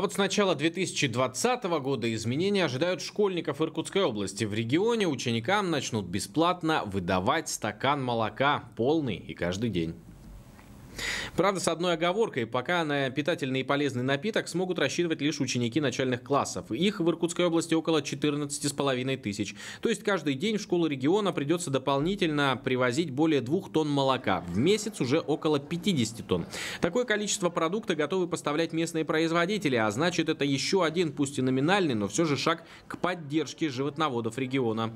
А вот с начала 2020 года изменения ожидают школьников Иркутской области. В регионе ученикам начнут бесплатно выдавать стакан молока полный и каждый день. Правда, с одной оговоркой, пока на питательный и полезный напиток смогут рассчитывать лишь ученики начальных классов. Их в Иркутской области около 14,5 тысяч. То есть каждый день в школу региона придется дополнительно привозить более двух тонн молока. В месяц уже около 50 тонн. Такое количество продукта готовы поставлять местные производители, а значит это еще один, пусть и номинальный, но все же шаг к поддержке животноводов региона.